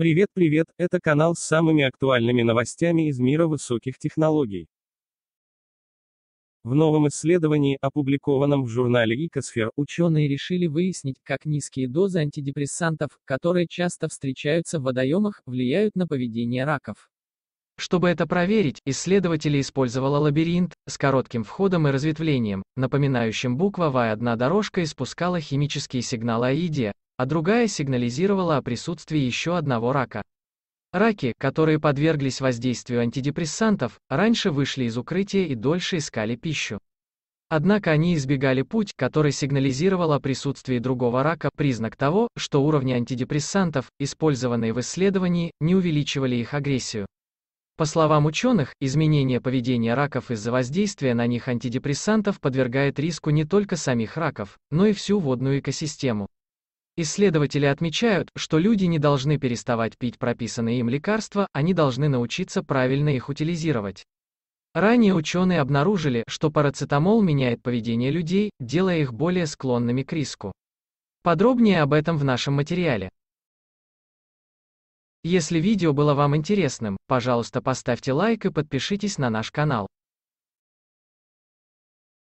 Привет, привет, это канал с самыми актуальными новостями из мира высоких технологий. В новом исследовании, опубликованном в журнале Икосфер, ученые решили выяснить, как низкие дозы антидепрессантов, которые часто встречаются в водоемах, влияют на поведение раков. Чтобы это проверить, исследователи использовала лабиринт с коротким входом и разветвлением, напоминающим буква В. А одна дорожка испускала химические сигналы о еде, а другая сигнализировала о присутствии еще одного рака. Раки, которые подверглись воздействию антидепрессантов, раньше вышли из укрытия и дольше искали пищу. Однако они избегали путь, который сигнализировал о присутствии другого рака, признак того, что уровни антидепрессантов, использованные в исследовании, не увеличивали их агрессию. По словам ученых, изменение поведения раков из-за воздействия на них антидепрессантов подвергает риску не только самих раков, но и всю водную экосистему. Исследователи отмечают, что люди не должны переставать пить прописанные им лекарства, они должны научиться правильно их утилизировать. Ранее ученые обнаружили, что парацетамол меняет поведение людей, делая их более склонными к риску. Подробнее об этом в нашем материале. Если видео было вам интересным, пожалуйста поставьте лайк и подпишитесь на наш канал.